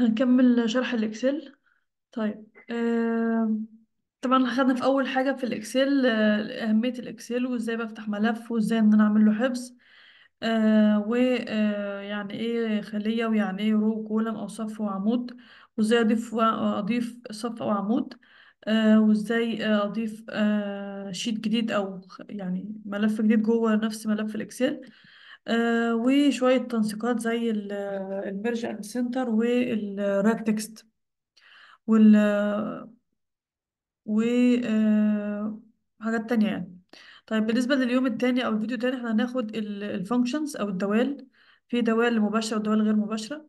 هنكمل شرح الإكسل طيب آم، طبعا خدنا في أول حاجة في الإكسل آه، أهمية الإكسل وإزاي بفتح ملف وإزاي إن أنا أعمل له حفظ آه ويعني آه، إيه خلية ويعني إيه رو كولم أو صف وعمود وإزاي أضيف و- أضيف صف أو عمود آه وإزاي أضيف آه شيت جديد أو يعني ملف جديد جوه نفس ملف الإكسل آه، وشوية تنسيقات زي ال- آه، اند سنتر والراك تكست وال وحاجات آه، حاجات تانية يعني طيب بالنسبة لليوم التاني أو الفيديو التاني احنا هناخد الفانكشنز أو الدوال في دوال مباشرة ودوال غير مباشرة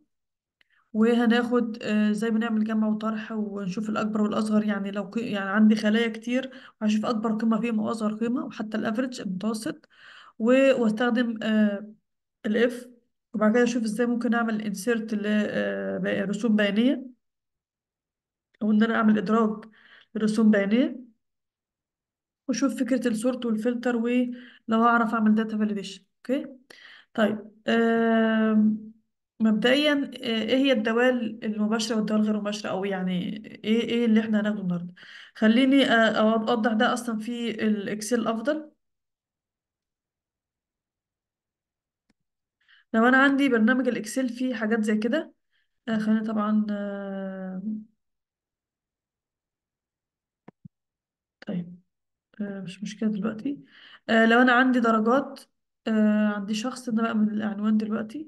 وهناخد آه، زي بنعمل جمع وطرح ونشوف الأكبر والأصغر يعني لو يعني عندي خلايا كتير وهشوف أكبر قيمة فيهم وأصغر قيمة وحتى الأفريج المتوسط واستخدم واستخدم آه، الاف وبعد كده اشوف ازاي ممكن اعمل انسيرت لرسوم آه، بيانيه او ان انا اعمل ادراج لرسوم بيانيه واشوف فكره السورت والفلتر ولو هعرف اعمل داتا فاليديشن اوكي طيب مبدئيا آه، ايه هي الدوال المباشره والدوال غير المباشره او يعني ايه ايه اللي احنا هناخده النهارده خليني اوضح ده اصلا في الاكسل افضل لو انا عندي برنامج الاكسل فيه حاجات زي كده آه، خلينا طبعا آه، طيب آه، مش مشكلة دلوقتي لو انا عندي درجات عندي شخص ده بقى من العنوان دلوقتي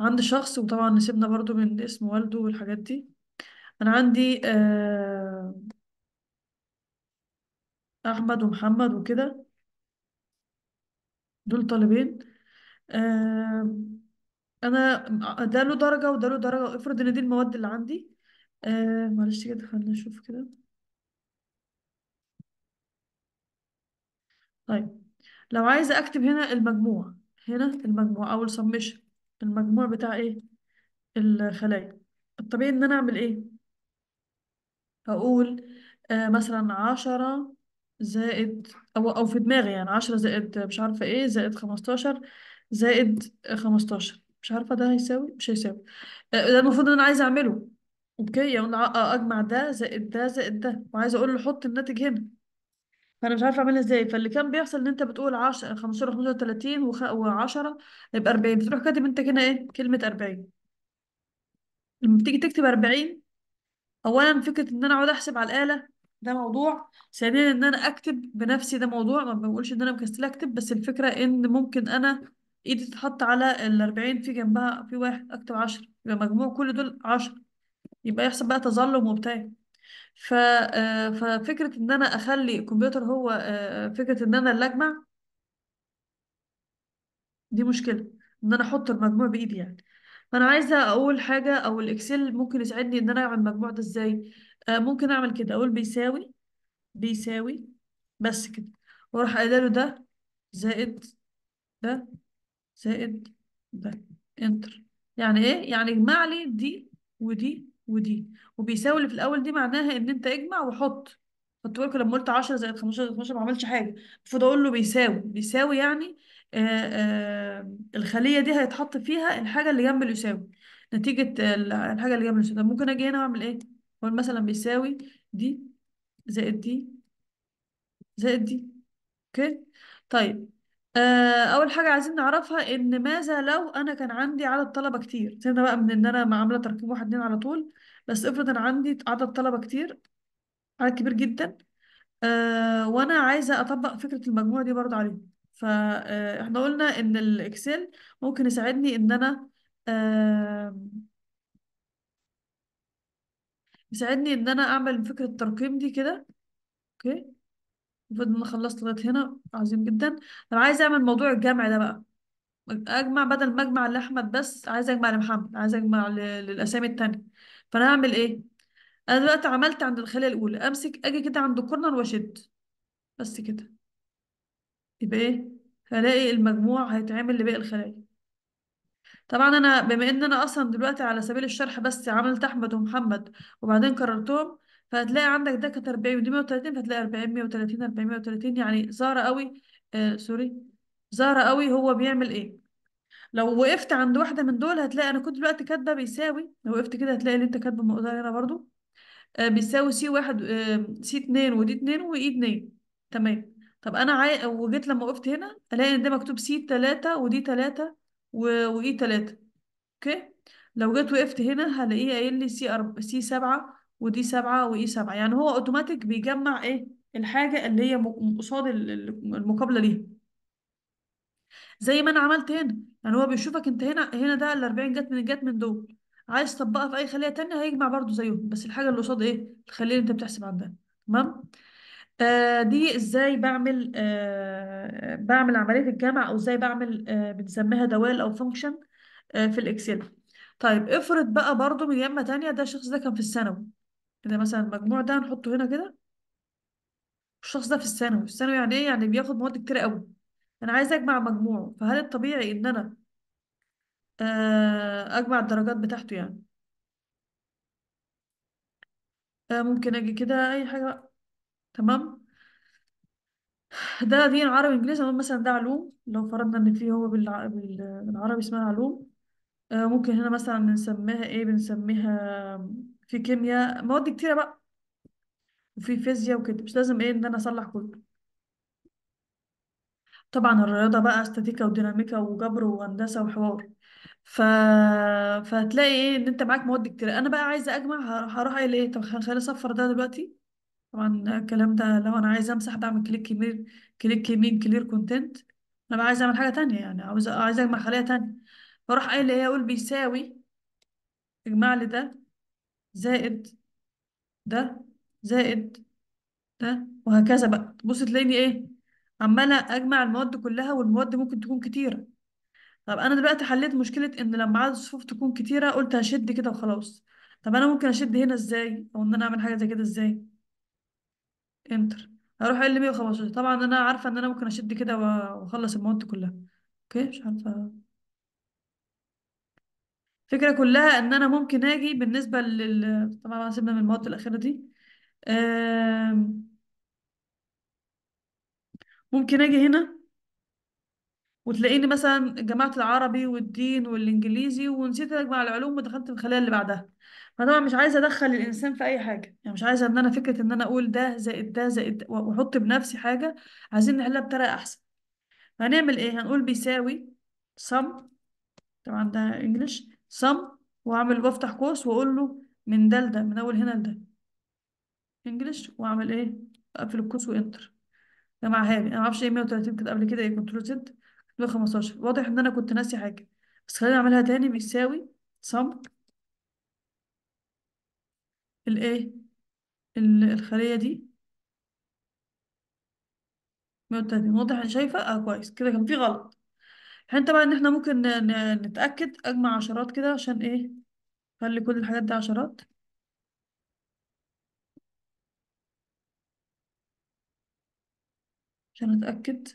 عندي شخص وطبعا نسيبنا برضو من اسم والده والحاجات دي انا عندي احمد ومحمد وكده دول طالبين آه، انا ده له درجه وده له درجه افرض ان دي المواد اللي عندي آه، معلش كده خلينا نشوف كده طيب لو عايزه اكتب هنا المجموع هنا المجموع او السمشن المجموع بتاع ايه الخلايا الطبيعي ان انا اعمل ايه هقول آه مثلا عشرة زائد أو, أو في دماغي يعني عشرة زائد مش عارفة ايه زائد خمستاشر زائد 15 مش عارفة ده هيساوي مش هيساوي آه، ده المفروض ان انا عايزة اعمله اوكي يعني اجمع ده زائد ده زائد ده وعايزة اقول له حط الناتج هنا فانا مش عارفه اعملها ازاي فاللي كان بيحصل ان انت بتقول 10 15 15 30 و10 يبقى 40 فتروح كاتب انت هنا ايه كلمه 40 لما بتيجي تكتب 40 اولا فكره ان انا اقعد احسب على الاله ده موضوع ثانيا ان انا اكتب بنفسي ده موضوع ما بقولش ان انا مكسله اكتب بس الفكره ان ممكن انا ايدي تتحط على الأربعين في جنبها في واحد أكتب عشرة يبقى مجموع كل دول عشرة يبقى يحصل بقى تظلم وبتاع ف آه، ففكرة إن أنا أخلي الكمبيوتر هو آه، فكرة إن أنا اللي أجمع دي مشكلة إن أنا أحط المجموع بإيدي يعني فأنا عايزة أقول حاجة أو الإكسل ممكن يساعدني إن أنا أعمل المجموع ده إزاي آه، ممكن أعمل كده أقول بيساوي بيساوي بس كده وأروح قايلة له ده زائد ده زائد ده انتر يعني ايه يعني اجمع لي دي ودي ودي وبيساوي اللي في الاول دي معناها ان انت اجمع وحط خدت لكم لما قلت 10 زائد 15 زائد 12 ما عملش حاجه المفروض اقول له بيساوي بيساوي يعني آآ آه، آآ آه، الخليه دي هيتحط فيها الحاجه اللي جنب اليساوي نتيجه الحاجه اللي جنب اليساوي طب ممكن اجي هنا واعمل ايه اقول مثلا بيساوي دي زائد دي زائد دي اوكي طيب آه، اول حاجه عايزين نعرفها ان ماذا لو انا كان عندي عدد طلبه كتير سيبنا بقى من ان انا ما عامله تركيب واحد اتنين على طول بس افرض انا عندي عدد طلبه كتير عدد كبير جدا آه، وانا عايزه اطبق فكره المجموعه دي برضه عليهم فاحنا آه، قلنا ان الاكسل ممكن يساعدني ان انا آه، يساعدني ان انا اعمل فكره الترقيم دي كده اوكي المفروض ان انا خلصت لغايه هنا عظيم جدا طب عايزه اعمل موضوع الجمع ده بقى اجمع بدل ما اجمع لاحمد بس عايزه اجمع لمحمد عايزه اجمع للاسامي التانية فانا هعمل ايه انا دلوقتي عملت عند الخليه الاولى امسك اجي كده عند كورنر واشد بس كده يبقى ايه هلاقي المجموع هيتعمل لباقي الخلايا طبعا انا بما ان انا اصلا دلوقتي على سبيل الشرح بس عملت احمد ومحمد وبعدين كررتهم فهتلاقي عندك ده كانت 40 ودي 130 فهتلاقي 40 130 430 يعني ظاهره قوي آه سوري ظاهره قوي هو بيعمل ايه لو وقفت عند واحده من دول هتلاقي انا كنت دلوقتي كاتبه بيساوي لو وقفت كده هتلاقي اللي انت كاتبه مقدار هنا برضو آه بيساوي سي واحد آه سي اتنين ودي اتنين واي اتنين تمام طب انا عاي... وجيت لما وقفت هنا الاقي ان ده مكتوب سي تلاتة ودي تلاتة و... واي تلاتة اوكي لو جيت وقفت هنا هلاقيه قايل لي سي أرب... سي سبعة ودي سبعة وإي سبعة يعني هو أوتوماتيك بيجمع إيه الحاجة اللي هي قصاد المقابلة ليها زي ما أنا عملت هنا يعني هو بيشوفك أنت هنا هنا ده الأربعين جت من جت من دول عايز تطبقها في أي خلية تانية هيجمع برضو زيهم بس الحاجة اللي قصاد إيه الخلية اللي أنت بتحسب عندها تمام آه دي ازاي بعمل آه بعمل عملية الجمع او ازاي بعمل آه بنسميها دوال او فانكشن آه في الاكسل طيب افرض بقى برضو من يمة تانية ده الشخص ده كان في الثانوي كده إيه مثلا المجموع ده هنحطه هنا كده الشخص ده في الثانوي الثانوي يعني ايه يعني بياخد مواد كتير قوي انا عايزه اجمع مجموعه فهل الطبيعي ان انا آه، اجمع الدرجات بتاعته يعني آه، ممكن اجي كده اي حاجه بقى. تمام ده دين عربي انجليزي أما مثلا ده علوم لو فرضنا ان فيه هو بالعربي اسمها علوم آه، ممكن هنا مثلا نسميها ايه بنسميها في كيمياء مواد كتيرة بقى وفي فيزياء وكده مش لازم ايه ان انا اصلح كله طبعا الرياضة بقى استاتيكا وديناميكا وجبر وهندسة وحوار ف... فهتلاقي ايه ان انت معاك مواد كتيرة انا بقى عايزة اجمع هروح قايل ايه طب خليني اصفر ده دلوقتي طبعا الكلام ده لو انا عايزة امسح بعمل كليك يمين كليك يمين كلير كونتنت انا بقى عايزة اعمل حاجة تانية يعني عايزة اجمع خلية تانية فاروح قايل ايه اقول بيساوي اجمع لي ده زائد ده زائد ده وهكذا بقى تبص تلاقيني ايه عمالة اجمع المواد كلها والمواد ممكن تكون كتيرة طب انا دلوقتي حليت مشكلة ان لما عدد الصفوف تكون كتيرة قلت هشد كده وخلاص طب انا ممكن اشد هنا ازاي او ان انا اعمل حاجة زي كده ازاي انتر هروح اقل 115 إيه طبعا انا عارفة ان انا ممكن اشد كده واخلص المواد كلها اوكي مش عارفة الفكره كلها ان انا ممكن اجي بالنسبه لل طبعا سيبنا من المواد الاخيره دي ممكن اجي هنا وتلاقيني مثلا جمعت العربي والدين والانجليزي ونسيت اجمع العلوم ودخلت الخليه اللي بعدها فطبعا مش عايزه ادخل الانسان في اي حاجه يعني مش عايزه ان انا فكره ان انا اقول ده زائد ده زائد ده واحط بنفسي حاجه عايزين نحلها بطريقه احسن هنعمل ايه هنقول بيساوي سم طبعا ده انجلش سم واعمل بفتح قوس واقول له من ده لده من اول هنا لده انجلش واعمل ايه اقفل القوس وانتر جمعها لي انا معرفش ايه 130 كانت قبل كده ايه كنترول زد 115 واضح ان انا كنت ناسي حاجه بس خلينا نعملها تاني بيساوي سم الايه الخليه دي 130 واضح انا شايفه اه كويس كده كان في غلط احنا طبعا ان احنا ممكن نتأكد اجمع عشرات كده عشان ايه خلي كل الحاجات دي عشرات عشان اتأكد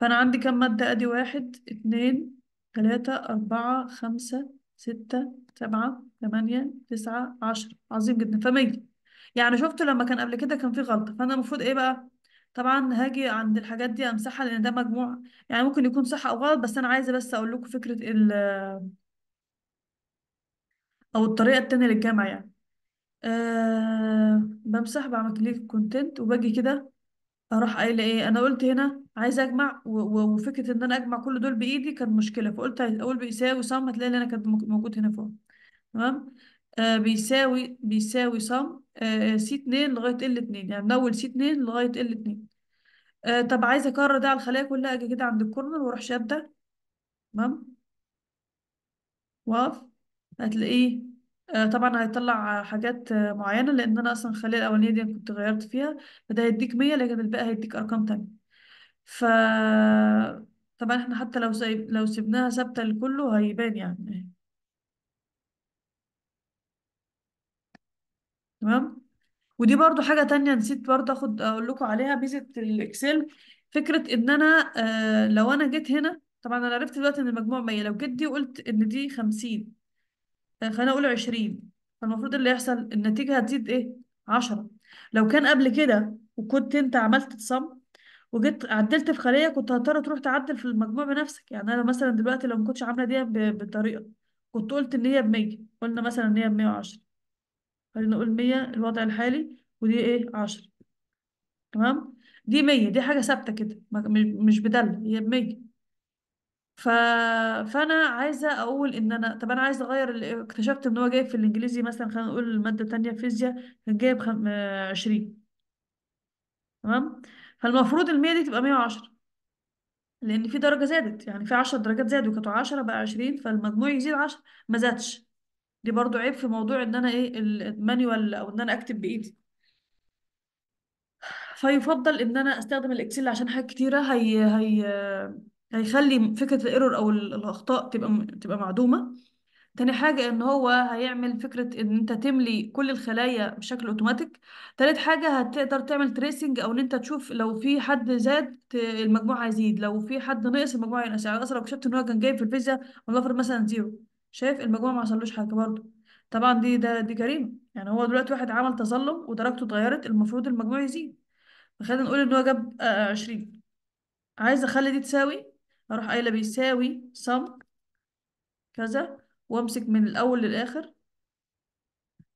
فانا عندي كام مادة ادي واحد اتنين تلاتة اربعة خمسة ستة سبعة تمانية تسعة عشرة عظيم جدا فمية يعني شفتوا لما كان قبل كده كان في غلطة فانا المفروض ايه بقى طبعا هاجي عند الحاجات دي امسحها لان ده مجموع يعني ممكن يكون صح او غلط بس انا عايزه بس اقول لكم فكره ال او الطريقه التانية للجمع يعني أه بمسح بعمل كليك كونتنت وباجي كده اروح قايله ايه انا قلت هنا عايزه اجمع وفكره ان انا اجمع كل دول بايدي كانت مشكله فقلت اقول بيساوي سام هتلاقي اللي انا كانت موجود هنا فوق تمام آه، بيساوي بيساوي صم سي آه، اتنين لغاية ال اتنين يعني من أول سي اتنين لغاية ال اتنين آه، طب عايزة أكرر ده على الخلايا كلها أجي كده عند الكورنر وأروح شادة تمام واقف هتلاقيه طبعا هيطلع حاجات معينة لأن أنا أصلا الخلية الأولانية دي كنت غيرت فيها فده هيديك مية لكن الباقي هيديك أرقام تانية ف طبعا احنا حتى لو سيب... لو سيبناها ثابتة لكله هيبان يعني تمام ودي برضو حاجة تانية نسيت برضو اخد اقول لكم عليها ميزة الاكسل فكرة ان انا آه لو انا جيت هنا طبعا انا عرفت دلوقتي ان المجموع 100 لو جيت دي وقلت ان دي 50 آه خلينا اقول 20 فالمفروض اللي يحصل النتيجة هتزيد ايه 10 لو كان قبل كده وكنت انت عملت تصم وجيت عدلت في خلية كنت هضطر تروح تعدل في المجموع بنفسك يعني انا مثلا دلوقتي لو ما كنتش عاملة دي بطريقة كنت قلت ان هي ب 100 قلنا مثلا ان هي ب 110 خلينا نقول 100 الوضع الحالي ودي ايه 10 تمام دي 100 دي حاجه ثابته كده مش بدل هي ب 100 ف... فانا عايزه اقول ان انا طب انا عايزه اغير اكتشفت ان هو جايب في الانجليزي مثلا خلينا نقول الماده الثانيه فيزياء كان جايب خم... 20 آه، تمام فالمفروض ال 100 دي تبقى 110 لان في درجه زادت يعني في 10 درجات زادوا كانت 10 بقى 20 فالمجموع يزيد 10 ما زادش دي برضو عيب في موضوع ان انا ايه المانيوال او ان انا اكتب بايدي فيفضل ان انا استخدم الاكسل عشان حاجات كتيره هي هي هيخلي فكره الايرور او الاخطاء تبقى تبقى معدومه تاني حاجة ان هو هيعمل فكرة ان انت تملي كل الخلايا بشكل اوتوماتيك تالت حاجة هتقدر تعمل تريسنج او ان انت تشوف لو في حد زاد المجموع هيزيد لو في حد نقص المجموع هينقص يعني مثلا لو اكتشفت ان هو كان جايب في الفيزياء ولنفرض مثلا زيرو شايف المجموع ما حصلوش حاجه برضه طبعا دي ده دي جريمه يعني هو دلوقتي واحد عمل تظلم ودرجته اتغيرت المفروض المجموع يزيد فخلينا نقول ان هو جاب آه 20 عايزه اخلي دي تساوي اروح قايله بيساوي سم كذا وامسك من الاول للاخر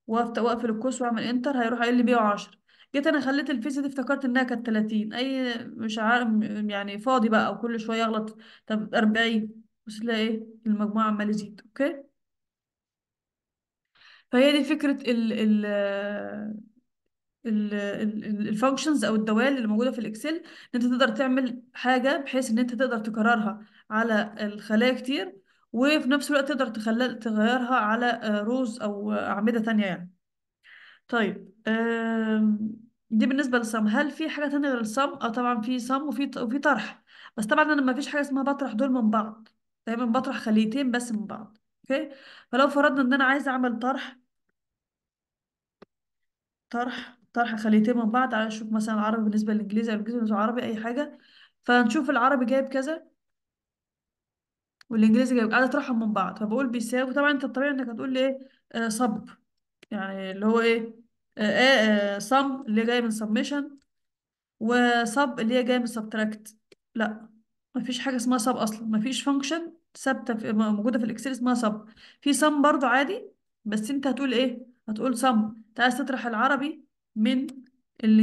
واقفل القوس واعمل انتر هيروح قايل لي 110 جيت انا خليت الفيزا دي افتكرت انها كانت 30 اي مش عارف يعني فاضي بقى وكل شويه اغلط طب 40 وتلاقي ايه المجموع عمال يزيد اوكي فهي دي فكرة ال ال ال الفانكشنز او الدوال اللي موجوده في الاكسل ان انت تقدر تعمل حاجه بحيث ان انت تقدر تكررها على الخلايا كتير وفي نفس الوقت تقدر تغيرها على روز او اعمده تانية يعني طيب دي بالنسبه للصم هل في حاجه تانية غير الصم اه طبعا في صم وفي وفي طرح بس طبعا انا ما فيش حاجه اسمها بطرح دول من بعض دايما بطرح خليتين بس من بعض اوكي فلو فرضنا ان انا عايزه اعمل طرح طرح طرح خليتين من بعض على اشوف مثلا العربي بالنسبه للانجليزي او الانجليزي بالنسبه للعربي اي حاجه فنشوف العربي جايب كذا والانجليزي جايب قاعده اطرحهم من بعض فبقول بيساوي طبعا انت الطبيعي انك هتقول لي ايه آه صب يعني اللي هو ايه آه آه صم اللي جاي من سبميشن وصب اللي هي جايه من سبتراكت لا مفيش حاجه اسمها صب اصلا مفيش فانكشن ثابته في موجوده في الاكسل اسمها سم في سم برضو عادي بس انت هتقول ايه هتقول سم انت عايز تطرح العربي من ال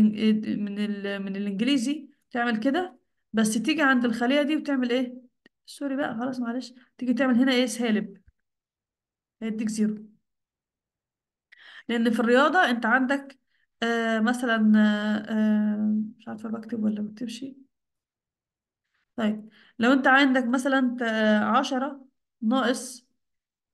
من ال من الانجليزي تعمل كده بس تيجي عند الخليه دي وتعمل ايه سوري بقى خلاص معلش تيجي تعمل هنا ايه سالب هيديك زيرو لان في الرياضه انت عندك آه مثلا آه, آه، مش عارفه بكتب ولا بكتبش طيب لو انت عندك مثلا عشرة ناقص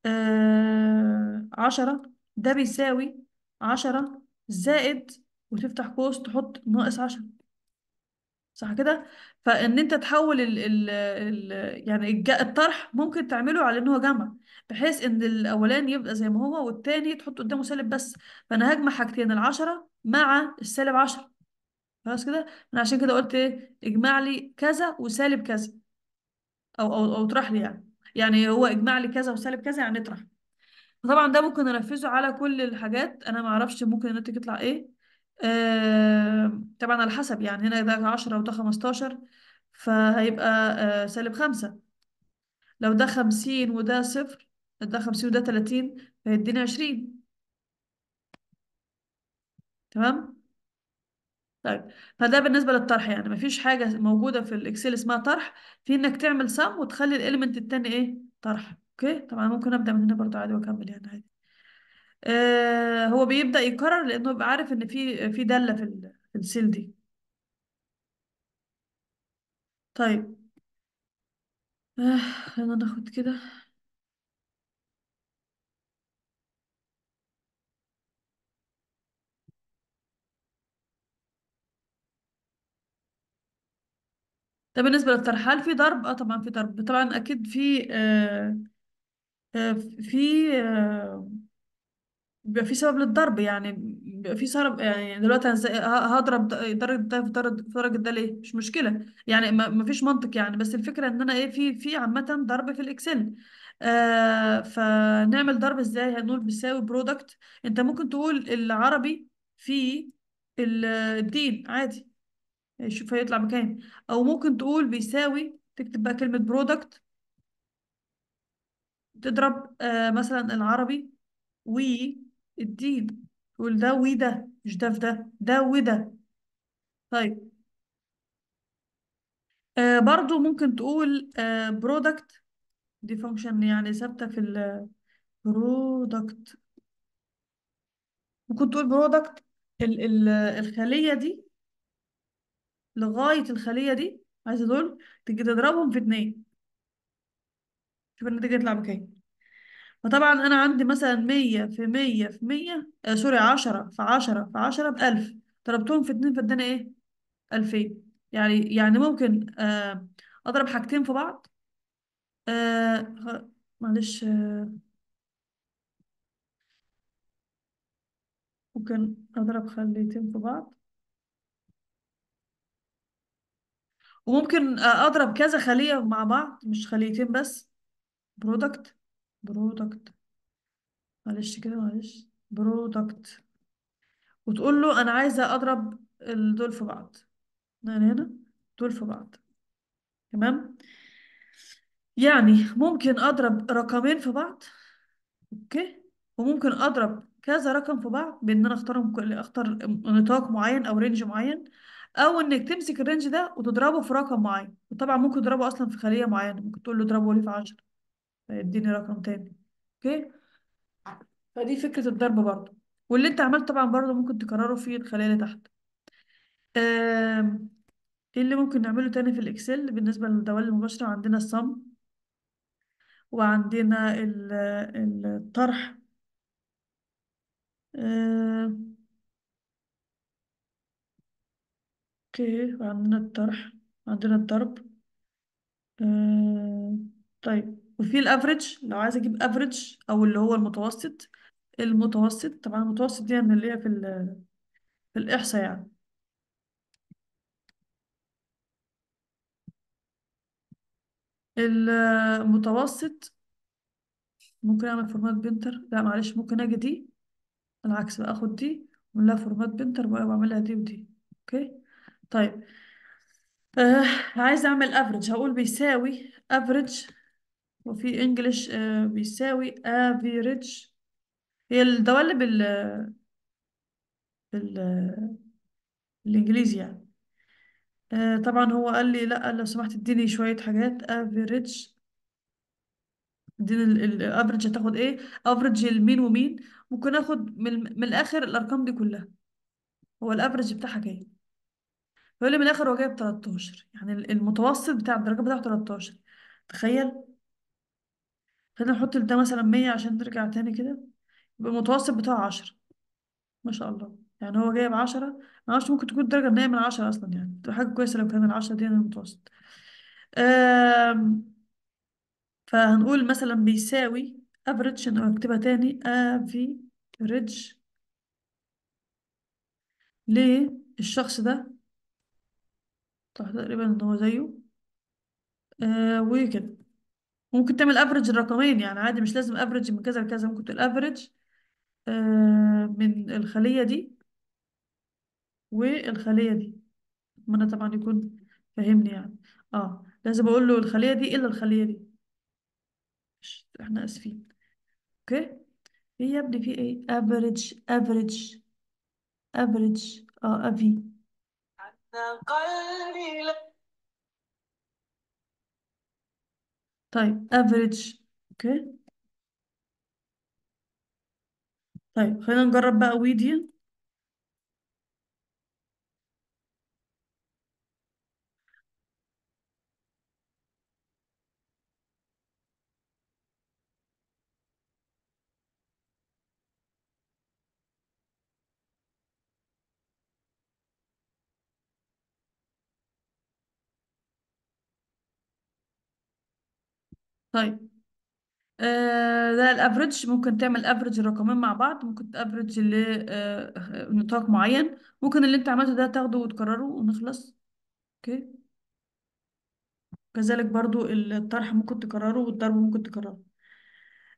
آه، عشرة ده بيساوي عشرة زائد وتفتح قوس تحط ناقص عشرة صح كده فان انت تحول ال ال ال يعني الطرح ممكن تعمله على ان هو جمع بحيث ان الاولاني يبقى زي ما هو والتاني تحط قدامه سالب بس فانا هجمع حاجتين العشرة مع السالب عشرة خلاص كده انا عشان كده قلت ايه اجمع لي كذا وسالب كذا او او او اطرح لي يعني يعني هو اجمع لي كذا وسالب كذا يعني اطرح طبعا ده ممكن انفذه على كل الحاجات انا ما اعرفش ممكن الناتج يطلع ايه آه، طبعا على حسب يعني هنا ده 10 وده 15 فهيبقى آه، سالب 5 لو ده 50 وده صفر ده 50 وده 30 فيديني 20 تمام طيب فده بالنسبه للطرح يعني مفيش حاجه موجوده في الاكسل اسمها طرح في انك تعمل سم وتخلي الاليمنت الثاني ايه طرح اوكي طبعا ممكن ابدا من هنا برضو عادي واكمل يعني عادي آه هو بيبدا يكرر لانه بيبقى عارف ان في في داله في السيل دي طيب آه ناخد كده ده طيب بالنسبة للطرح هل في ضرب؟ اه طبعا في ضرب طبعا اكيد في آه, آه، في آه بيبقى في سبب للضرب يعني بيبقى في سبب يعني دلوقتي هضرب ضرب درجة ده في درجة في ده ليه؟ مش مشكلة يعني ما فيش منطق يعني بس الفكرة ان انا ايه في في عامة ضرب في الاكسل آه فنعمل ضرب ازاي؟ هنقول بيساوي برودكت انت ممكن تقول العربي في الدين عادي شوف هيطلع بكام او ممكن تقول بيساوي تكتب بقى كلمة برودكت تضرب آه مثلا العربي وي الدين تقول ده وده مش ده في ده ده وده طيب آه برضو ممكن تقول آه برودكت دي فانكشن يعني ثابتة في البرودكت ممكن تقول برودكت الخلية دي لغاية الخلية دي عايزة دول تيجي تضربهم في اتنين شوف النتيجة هتطلع بكام فطبعا أنا عندي مثلا مية في مية في مية آه سوري عشرة في عشرة في عشرة بألف ضربتهم في اتنين فادانا ايه ألفين يعني يعني ممكن آه أضرب حاجتين في بعض آه معلش آه ممكن أضرب خليتين في بعض وممكن اضرب كذا خلية مع بعض مش خليتين بس برودكت برودكت معلش كده معلش برودكت وتقول له انا عايزة اضرب دول في بعض من هنا دول في بعض تمام يعني ممكن اضرب رقمين في بعض اوكي وممكن اضرب كذا رقم في بعض بان انا اختارهم كل اختار نطاق معين او رينج معين او انك تمسك الرينج ده وتضربه في رقم معين وطبعا ممكن تضربه اصلا في خليه معينه ممكن تقول له اضربه لي في 10 فيديني رقم تاني اوكي فدي فكره الضرب برضه واللي انت عملته طبعا برضه ممكن تكرره في الخليه اللي تحت ايه اللي ممكن نعمله تاني في الاكسل بالنسبه للدوال المباشره عندنا الصم وعندنا الطرح آه اوكي وعندنا الطرح عندنا الضرب آه طيب وفي الافريج لو عايزه اجيب افريج او اللي هو المتوسط المتوسط طبعا المتوسط دي اللي هي في ال- في الاحصاء يعني المتوسط ممكن اعمل فورمات بنتر لا معلش ممكن اجي دي العكس بقى اخد دي ولا فورمات بنتر واعملها دي ودي اوكي طيب آه عايز اعمل افريج هقول بيساوي افريج وفي انجلش آه بيساوي افريج هي الدوال بال بال بالانجليزي يعني آه طبعا هو قال لي لا لو سمحت اديني شوية حاجات افريج اديني الافريج هتاخد ايه افريج المين ومين ممكن اخد من, من الاخر الارقام دي كلها هو الافريج بتاعها كام بيقول لي من الاخر هو جايب 13 يعني المتوسط بتاع الدرجات بتاعه 13 تخيل خلينا نحط ده مثلا 100 عشان نرجع تاني كده يبقى المتوسط بتاعه 10 ما شاء الله يعني هو جايب 10 ما اعرفش ممكن تكون الدرجه النهائيه من 10 اصلا يعني تبقى حاجه كويسه لو كان ال 10 دي المتوسط آم... فهنقول مثلا بيساوي average انا اكتبها تاني average ليه الشخص ده صح تقريبا هو زيه آه وكده ممكن تعمل افريج الرقمين يعني عادي مش لازم افريج من كذا لكذا ممكن تقول افريج آه من الخلية دي والخلية دي اتمنى طبعا يكون فاهمني يعني اه لازم اقول له الخلية دي الا الخلية دي مش احنا اسفين اوكي ايه يا ابني في ايه افريج افريج افريج اه افي قليلا طيب average اوكي okay. طيب خلينا نجرب بقى we طيب آه، ده الافريج ممكن تعمل افريج الرقمين مع بعض ممكن تافريج لنطاق آه، معين ممكن اللي انت عملته ده تاخده وتكرره ونخلص اوكي كذلك برضو الطرح ممكن تكرره والضرب ممكن تكرره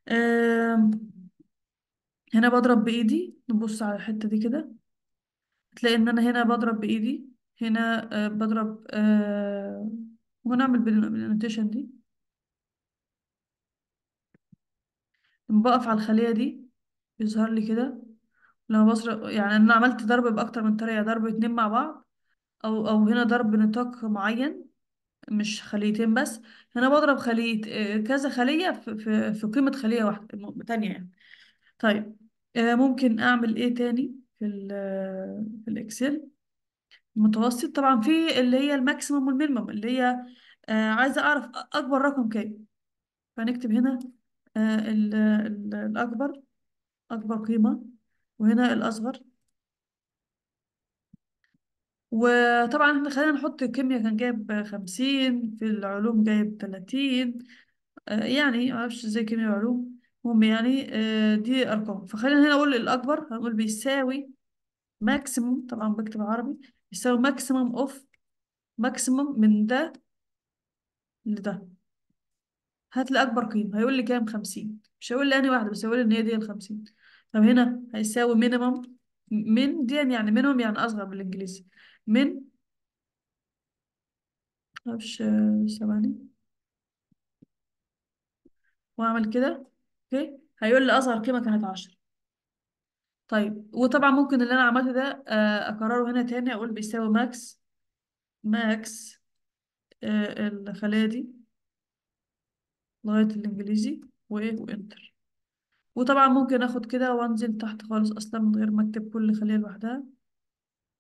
آه، هنا بضرب بايدي نبص على الحتة دي كده تلاقي ان انا هنا بضرب بايدي هنا آه، بضرب ونعمل آه، بالانوتيشن دي لما بقف على الخلية دي بيظهر لي كده لما بصر يعني انا عملت ضرب باكتر من طريقة ضرب اتنين مع بعض او او هنا ضرب نطاق معين مش خليتين بس هنا بضرب خلية آه، كذا خلية في, في, قيمة خلية واحدة تانية يعني طيب آه، ممكن اعمل ايه تاني في الـ في الاكسل المتوسط طبعا في اللي هي الماكسيمم والمينيمم اللي هي آه، عايزة اعرف اكبر رقم كام فنكتب هنا آه، الأكبر أكبر قيمة وهنا الأصغر وطبعا احنا خلينا نحط الكيمياء كان جايب خمسين في العلوم جايب تلاتين آه، يعني معرفش ازاي كيمياء وعلوم المهم يعني آه، دي أرقام فخلينا هنا نقول الأكبر هنقول بيساوي ماكسيموم طبعا بكتب عربي بيساوي ماكسيموم اوف ماكسيموم من ده لده هات لي اكبر قيمه هيقول لي كام 50 مش هيقول لي انهي واحده بس هيقول لي ان هي دي ال 50 طب هنا هيساوي مينيمم من دي يعني منهم يعني, يعني اصغر بالانجليزي من معرفش ثواني واعمل كده اوكي هيقول لي اصغر قيمه كانت 10 طيب وطبعا ممكن اللي انا عملته ده آه، اكرره هنا تاني اقول بيساوي ماكس آه، ماكس الخلية دي لغاية الإنجليزي وإيه وإنتر وطبعا ممكن آخد كده وأنزل تحت خالص أصلا من غير ما أكتب كل خلية لوحدها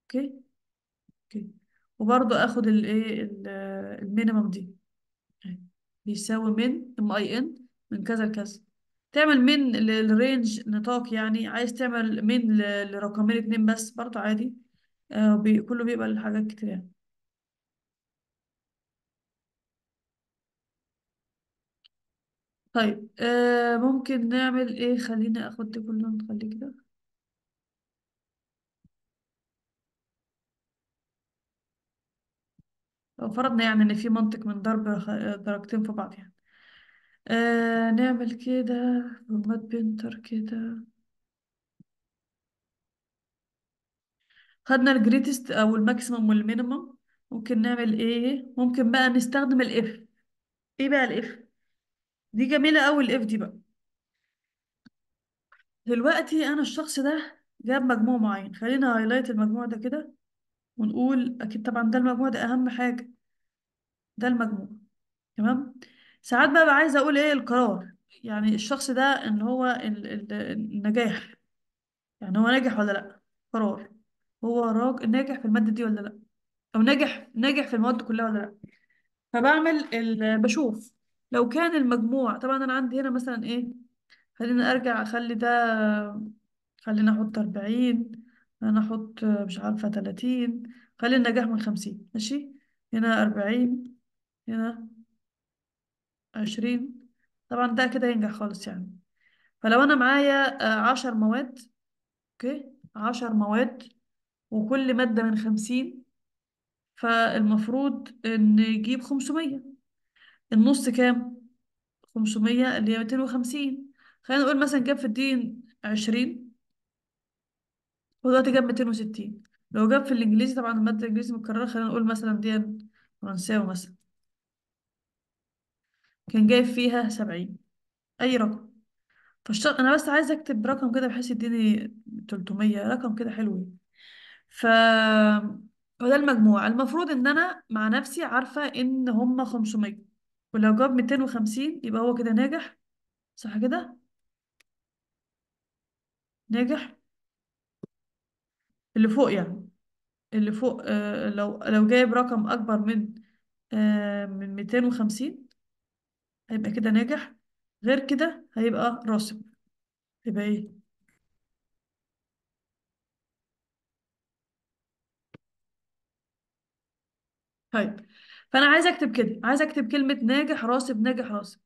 أوكي أوكي وبرضه آخد الإيه المينيمم دي يعني بيساوي من ام اي ان من كذا لكذا تعمل من للرينج نطاق يعني عايز تعمل من لرقمين اتنين بس برضه عادي آه بي كله بيبقى لحاجات كتير يعني طيب آه ممكن نعمل ايه خلينا اخد دي كله نخلي كده لو فرضنا يعني ان في منطق من ضرب درجتين في بعض يعني آه نعمل كده فورمات بينتر كده خدنا الجريتست او الماكسيمم والمينيمم ممكن نعمل ايه ممكن بقى نستخدم الاف ايه بقى الاف دي جميلة قوي الاف دي بقى دلوقتي انا الشخص ده جاب مجموع معين خلينا هايلايت المجموع ده كده ونقول اكيد طبعا ده المجموع ده اهم حاجة ده المجموع تمام ساعات بقى, بقى عايزة اقول ايه القرار يعني الشخص ده ان هو ال- ال- النجاح يعني هو ناجح ولا لا قرار هو راج ناجح في المادة دي ولا لا او ناجح ناجح في المواد كلها ولا لا فبعمل ال- بشوف لو كان المجموع طبعا انا عندي هنا مثلا ايه خلينا ارجع اخلي ده خلينا احط 40 انا احط مش عارفة 30 خلي النجاح من 50 ماشي هنا 40 هنا 20 طبعا ده كده ينجح خالص يعني فلو انا معايا آه، 10 مواد اوكي 10 مواد وكل مادة من 50 فالمفروض ان يجيب 500 النص كام خمسمية اللي هي ميتين وخمسين خلينا نقول مثلا جاب في الدين عشرين ودلوقتي جاب ميتين وستين لو جاب في الانجليزي طبعا الماده الانجليزي متكرره خلينا نقول مثلا دي فرنساوي مثلا كان جايب فيها سبعين اي رقم فالشر... انا بس عايزه اكتب رقم كده بحيث يديني تلتمية رقم كده حلو ف وده المجموع المفروض ان انا مع نفسي عارفه ان هم 500 ولو جاب ميتين وخمسين يبقى هو كده ناجح صح كده ناجح اللي فوق يعني اللي فوق آه، لو لو جايب رقم أكبر من آه، من ميتين وخمسين هيبقى كده ناجح غير كده هيبقى راسب يبقى ايه طيب فانا عايزه اكتب كده عايزه اكتب كلمه ناجح راسب ناجح راسب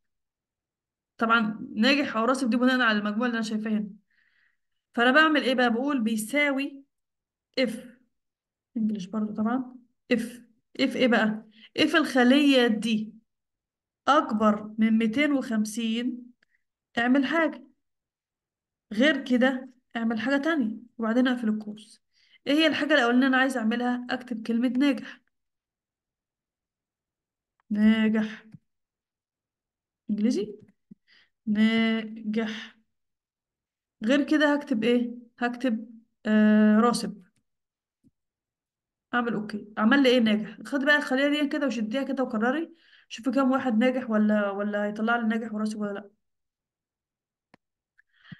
طبعا ناجح او راسب دي بناء على المجموع اللي انا شايفاه هنا فانا بعمل ايه بقى بقول بيساوي اف انجلش برضو طبعا اف اف ايه بقى اف الخليه دي اكبر من 250 اعمل حاجه غير كده اعمل حاجه تانية وبعدين اقفل الكورس ايه هي الحاجه الاولانيه انا عايزه اعملها اكتب كلمه ناجح ناجح انجليزي ناجح غير كده هكتب ايه هكتب آه راسب اعمل اوكي عمل لي ايه ناجح خد بقى الخليه دي كده وشديها كده وكرري شوفي كام واحد ناجح ولا ولا هيطلع لي ناجح وراسب ولا لا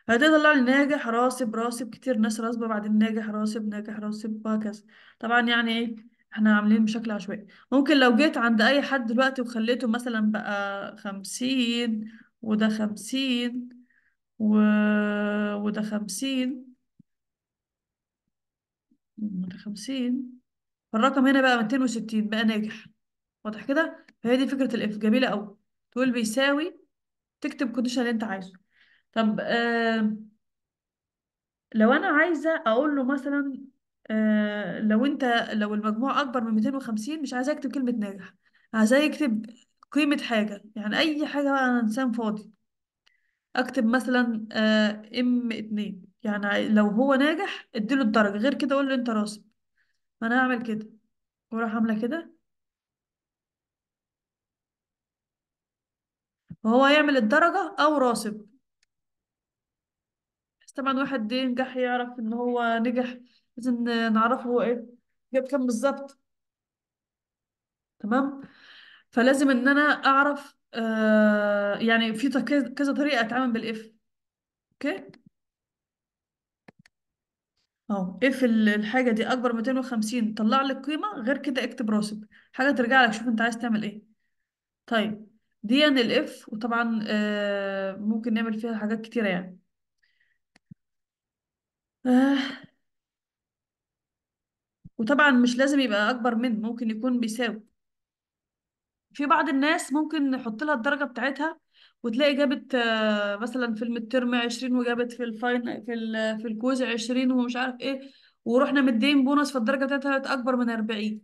هتطلع لي ناجح راسب راسب كتير ناس راسبه بعدين ناجح راسب ناجح راسب وهكذا طبعا يعني ايه احنا عاملين بشكل عشوائي ممكن لو جيت عند اي حد دلوقتي وخليته مثلا بقى خمسين وده خمسين و... وده خمسين وده خمسين فالرقم هنا بقى ميتين وستين بقى ناجح واضح كده فهي دي فكرة الاف جميلة أوي تقول بيساوي تكتب كونديشن اللي انت عايزه طب آه لو انا عايزه اقول له مثلا آه، لو انت لو المجموع اكبر من 250 مش عايزاه يكتب كلمة ناجح عايزاه يكتب قيمة حاجة يعني اي حاجة بقى انا انسان فاضي اكتب مثلا آه، ام اتنين يعني لو هو ناجح اديله الدرجة غير كده قول له انت راسب انا هعمل كده واروح عاملة كده وهو هيعمل الدرجة او راسب طبعا واحد ينجح يعرف ان هو نجح لازم نعرفه هو ايه جاب كام بالظبط تمام فلازم ان انا اعرف آه يعني في كذا طريقه اتعامل بالاف اوكي اهو اف الحاجه دي اكبر 250 طلع لك قيمه غير كده اكتب راسب حاجه ترجع لك شوف انت عايز تعمل ايه طيب دي يعني الاف وطبعا آه ممكن نعمل فيها حاجات كتيره يعني آه وطبعا مش لازم يبقى اكبر منه ممكن يكون بيساوي في بعض الناس ممكن نحط لها الدرجة بتاعتها وتلاقي جابت آه، مثلا في الميدترم 20 وجابت في الفاين في ال- في الكويز 20 ومش عارف ايه ورحنا مدين بونص فالدرجة بتاعتها اكبر من 40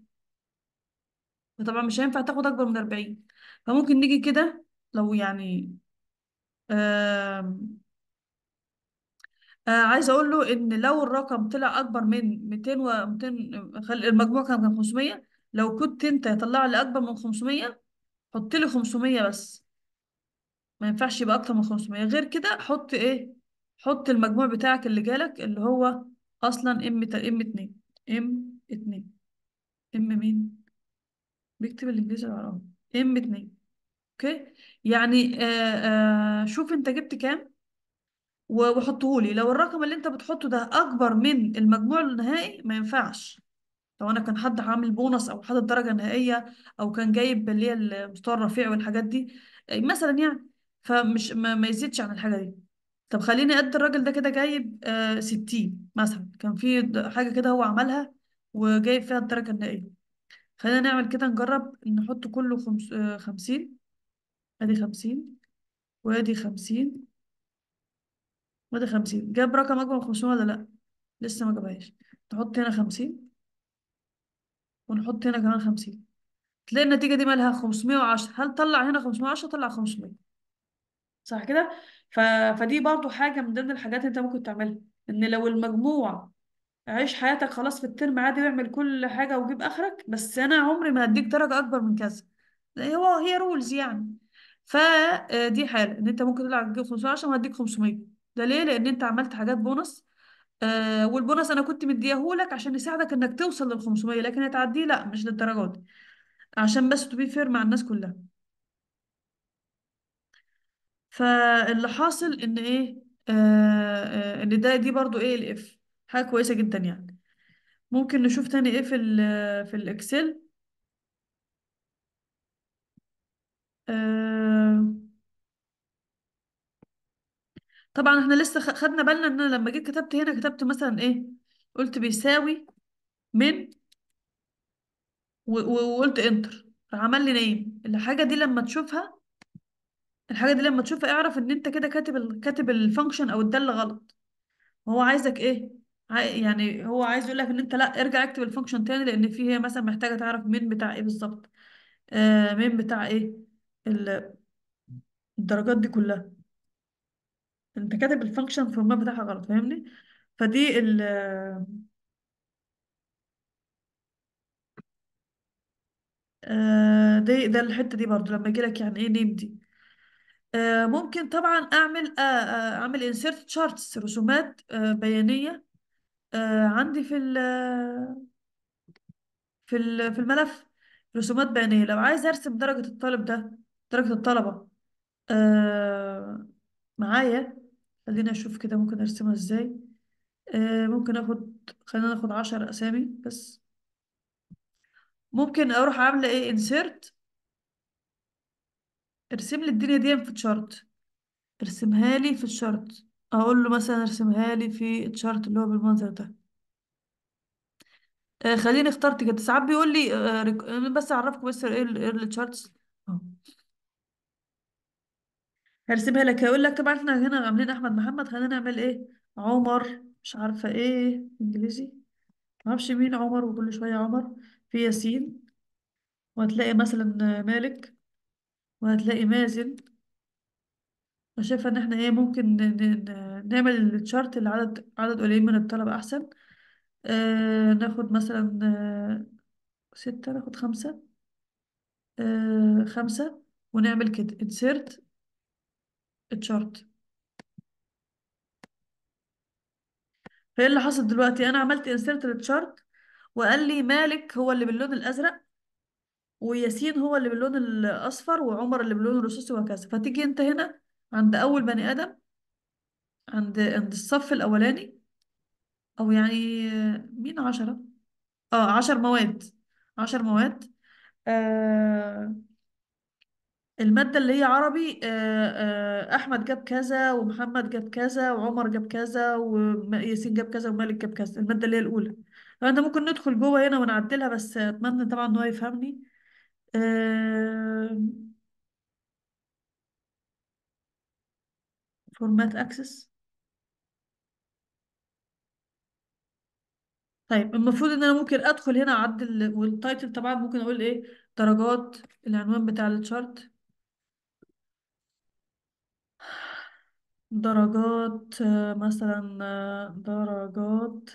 فطبعا مش هينفع تاخد اكبر من 40 فممكن نيجي كده لو يعني آه عايزه اقول له ان لو الرقم طلع اكبر من 200 و 200 خل... المجموع كان 500 لو كنت انت طلع لي اكبر من 500 حط لي 500 بس ما ينفعش يبقى اكتر من 500 غير كده حط ايه حط المجموع بتاعك اللي جالك اللي هو اصلا ام ام 2 ام 2 ام مين بيكتب الانجليزي العربي ام 2 اوكي يعني آآ آه، آآ آه، شوف انت جبت كام وحطه لي لو الرقم اللي انت بتحطه ده اكبر من المجموع النهائي ما ينفعش لو انا كان حد عامل بونص او حاطط درجه نهائيه او كان جايب اللي هي المستوى الرفيع والحاجات دي آه، مثلا يعني فمش ما, ما يزيدش عن الحاجه دي طب خليني قد الراجل ده كده جايب آه مثلا كان في حاجه كده هو عملها وجايب فيها الدرجه النهائيه خلينا نعمل كده نجرب نحط كله خمس... آه ادي 50 وادي 50 وادي خمسين جاب رقم أكبر من خمسين ولا لأ لسه ما جابهاش تحط هنا خمسين ونحط هنا كمان خمسين تلاقي النتيجة دي مالها خمسمية وعشرة هل طلع هنا خمسمية وعشرة طلع خمسمية صح كده ف... فدي برضو حاجة من ضمن الحاجات اللي انت ممكن تعملها ان لو المجموع عيش حياتك خلاص في الترم عادي واعمل كل حاجة وجيب آخرك بس أنا عمري ما هديك درجة أكبر من كذا هو هي رولز يعني فدي آه، حالة إن أنت ممكن تطلع تجيب 510 وهديك 500 ده ليه لان انت عملت حاجات بونص آه والبونص انا كنت مديهولك عشان يساعدك انك توصل لل 500 لكن هتعديه لا مش للدرجه دي عشان بس تبي فير مع الناس كلها فاللي حاصل ان ايه آه آه ان ده دي برضو ايه الاف حاجه كويسه جدا يعني ممكن نشوف تاني ايه في الـ في الاكسل آه طبعا احنا لسه خدنا بالنا ان انا لما جيت كتبت هنا كتبت مثلا ايه قلت بيساوي من وقلت انتر راح عمل لي نيم الحاجه دي لما تشوفها الحاجه دي لما تشوفها اعرف ان انت كده كاتب ال- كاتب الفانكشن او الداله غلط هو عايزك ايه يعني هو عايز يقول لك ان انت لا ارجع اكتب الفانكشن تاني لان في هي مثلا محتاجه تعرف مين بتاع ايه بالظبط آه مين بتاع ايه الدرجات دي كلها انت كاتب الفانكشن الماب بتاعها غلط فاهمني فدي ال آه، دي ده الحتة دي برضو لما يجي لك يعني ايه نيم دي آه، ممكن طبعا اعمل آه،, آه، اعمل انسيرت تشارتس رسومات آه، بيانية آه، عندي في ال في ال في الملف رسومات بيانية لو عايز ارسم درجة الطالب ده درجة الطلبة آه، معايا خليني اشوف كده ممكن ارسمها ازاي آه ممكن اخد خلينا ناخد عشر اسامي بس ممكن اروح عامله ايه انسيرت ارسم لي الدنيا دي في تشارت ارسمها لي في تشارت اقول له مثلا ارسمها لي في تشارت اللي هو بالمنظر ده آه خليني اخترت كده ساعات بيقول لي آه بس اعرفكم بس ايه التشارتس إيه هرسمها لك هقول لك طب احنا هنا عاملين احمد محمد خلينا نعمل ايه عمر مش عارفه ايه انجليزي معرفش مين عمر وكل شويه عمر في ياسين وهتلاقي مثلا مالك وهتلاقي مازن انا شايفه ان احنا ايه ممكن ن- ن- نعمل الشارت لعدد عدد قليل من الطلبه احسن آه ناخد مثلا آه، ستة ناخد خمسة آه خمسة ونعمل كده insert اتشارت فايه اللي حصل دلوقتي انا عملت انسرت للتشارت وقال لي مالك هو اللي باللون الازرق وياسين هو اللي باللون الاصفر وعمر اللي باللون الرصاصي وهكذا فتيجي انت هنا عند اول بني ادم عند عند الصف الاولاني او يعني مين عشرة اه عشر مواد عشر مواد آه المادة اللي هي عربي آه، آه، أحمد جاب كذا ومحمد جاب كذا وعمر جاب كذا وياسين جاب كذا ومالك جاب كذا المادة اللي هي الأولى فأنا ممكن ندخل جوه هنا ونعدلها بس أتمنى طبعا إن هو يفهمني فورمات آه، أكسس طيب المفروض إن أنا ممكن أدخل هنا أعدل والتايتل طبعا ممكن أقول إيه درجات العنوان بتاع التشارت درجات آه، مثلا آه، درجات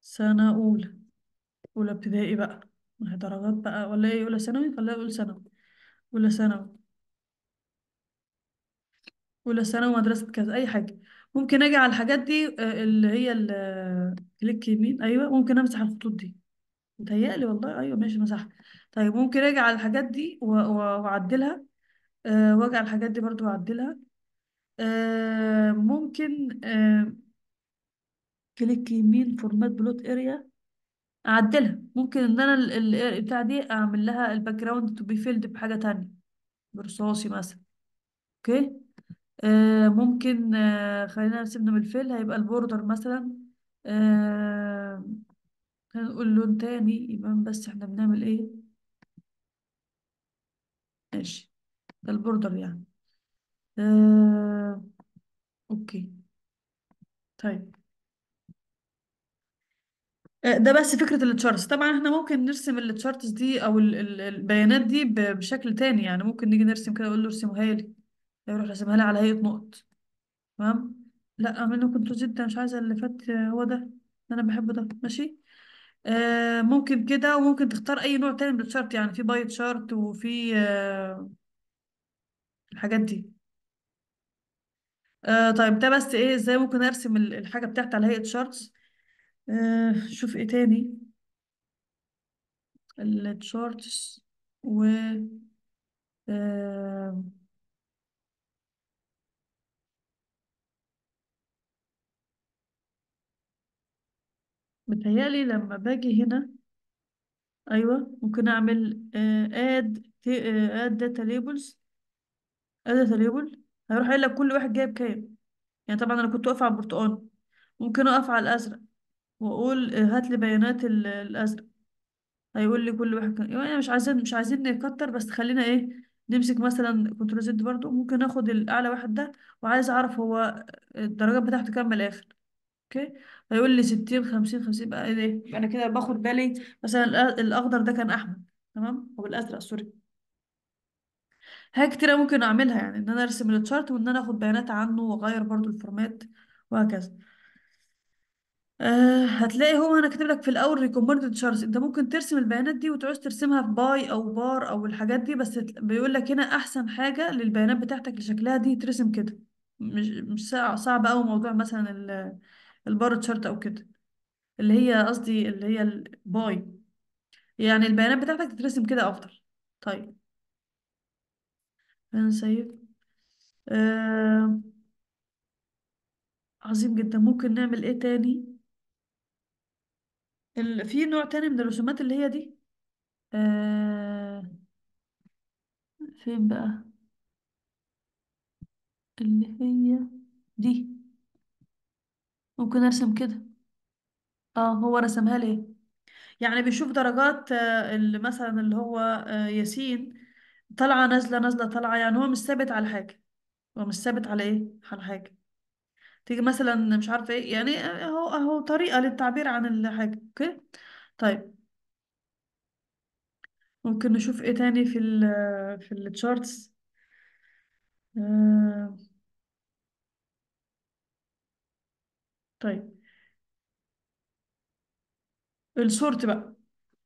سنة أولى أولى ابتدائي بقى ما هي درجات بقى ولا إيه أولى ثانوي ولا أولى ثانوي أولى ثانوي أولى ثانوي مدرسة كذا أي حاجة ممكن أجي على الحاجات دي آه، اللي هي الكليك يمين أيوه ممكن أمسح الخطوط دي متهيألي والله أيوه ماشي مسحها طيب ممكن أجي على الحاجات دي وأعدلها وأجي على الحاجات دي برضو وأعدلها آه ممكن آه كليك يمين فورمات بلوت اريا اعدلها ممكن ان انا بتاع دي اعمل لها الباك جراوند تو بي فيلد بحاجه تانية برصاصي مثلا اوكي آه ممكن آه خلينا نسيبنا من الفيل هيبقى البوردر مثلا آه هنقول لون تاني يبقى بس احنا بنعمل ايه ماشي ده البوردر يعني آه، اوكي طيب آه، ده بس فكرة التشارتس طبعا احنا ممكن نرسم التشارتس دي او البيانات دي بشكل تاني يعني ممكن نيجي نرسم كده اقول له ارسمها لي يروح رسمها لي على هيئة نقط تمام لا منه كنت جدا مش عايزة اللي فات هو ده انا بحبه ده ماشي آه ممكن كده وممكن تختار اي نوع تاني من التشارت يعني في باي تشارت وفي آه الحاجات دي آه طيب ده بس ايه ازاي ممكن ارسم الحاجة بتاعتي على هيئة شارتس آه شوف ايه تاني charts و آه متهيألي لما باجي هنا ايوه ممكن اعمل آه، آه، add data labels add data داتا هيروح قايل لك كل واحد جايب كام يعني طبعا انا كنت واقفه على البرتقال ممكن اقف على الازرق واقول آه، هات لي بيانات ال- الازرق هيقول لي كل واحد كان يعني مش عايزين مش عايزين نكتر بس خلينا ايه نمسك مثلا كنترول زد برضو ممكن اخد الاعلى واحد ده وعايز اعرف هو آه، الدرجات بتاعته كام من الاخر اوكي هيقول لي 60 50 50 بقى ايه يبقى انا كده باخد بالي مثلا الاخضر ده كان احمد تمام او الازرق سوري حاجات كتيرة ممكن أعملها يعني إن أنا أرسم التشارت وإن أنا أخد بيانات عنه وأغير برضو الفورمات وهكذا أه هتلاقي هو أنا كاتب لك في الأول ريكومبوند تشارتس أنت ممكن ترسم البيانات دي وتعوز ترسمها في باي أو بار أو الحاجات دي بس بيقول لك هنا أحسن حاجة للبيانات بتاعتك لشكلها دي ترسم كده مش مش صعب أوي موضوع مثلا ال- البار تشارت أو كده اللي هي قصدي اللي هي الباي يعني البيانات بتاعتك تترسم كده أفضل طيب انا هنسيب آه عظيم جدا ممكن نعمل ايه تاني ال... في نوع تاني من الرسومات اللي هي دي آه فين بقى اللي هي دي ممكن ارسم كده اه هو رسمها لي يعني بيشوف درجات آه، اللي مثلا اللي هو آه، ياسين طالعه نازله نازله طالعه يعني هو مش ثابت على حاجه هو مش ثابت على ايه على حاجه تيجي مثلا مش عارفه ايه يعني اهو اهو طريقه للتعبير عن الحاجه اوكي طيب ممكن نشوف ايه تاني في ال في التشارتس آه، طيب الصورت بقى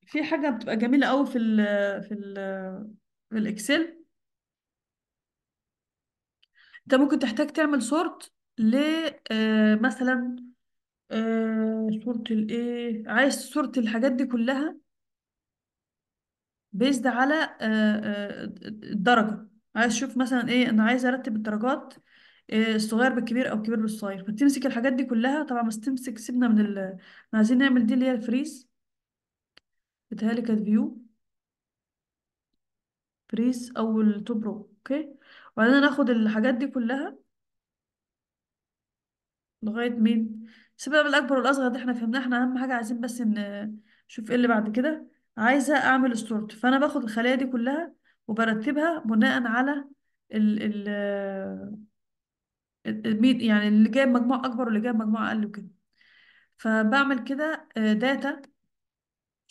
في حاجة بتبقى جميلة قوي في ال في ال في الاكسل انت ممكن تحتاج تعمل صورت ل آه، مثلا صورة آه، الايه عايز صورة الحاجات دي كلها بيزد على آه، الدرجة عايز تشوف مثلا ايه انا عايز ارتب الدرجات الصغير بالكبير او الكبير بالصغير فتمسك الحاجات دي كلها طبعا بس تمسك سيبنا من ال عايزين نعمل دي اللي هي الفريز بتهيألي كانت فيو بريس او التوبرو اوكي وبعدين هناخد الحاجات دي كلها لغايه مين سيبنا من الاكبر والاصغر ده احنا فهمناها احنا اهم حاجه عايزين بس ان نشوف ايه اللي بعد كده عايزه اعمل ستورت فانا باخد الخلايا دي كلها وبرتبها بناء على ال ال مين يعني اللي جايب مجموع أكبر واللي جايب مجموع أقل وكده فبعمل كده داتا آه،